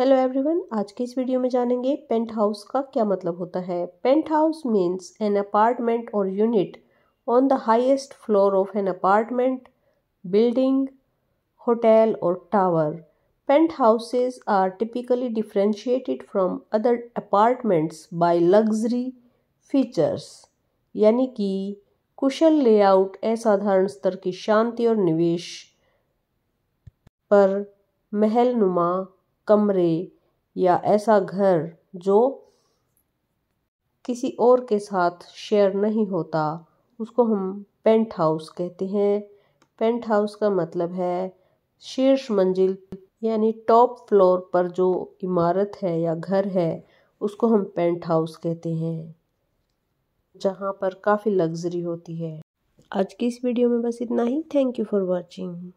hello everyone आज की इस वीडियो में जानेंगे पेंट हाउस का क्या मतलब होता है penthouse means an apartment or unit on the highest floor of an apartment building hotel or tower penthouses are typically differentiated from other apartments by luxury features यानी कि कुशल layout असाधारण स्तर की शांति और निवेश पर महल नुमा कमरे या ऐसा घर जो किसी और के साथ शेयर नहीं होता उसको हम पेंट हाउस कहते हैं पेंट हाउस का मतलब है शीर्ष मंजिल यानी टॉप फ्लोर पर जो इमारत है या घर है उसको हम पेंट हाउस कहते हैं जहाँ पर काफ़ी लग्जरी होती है आज की इस वीडियो में बस इतना ही थैंक यू फॉर वॉचिंग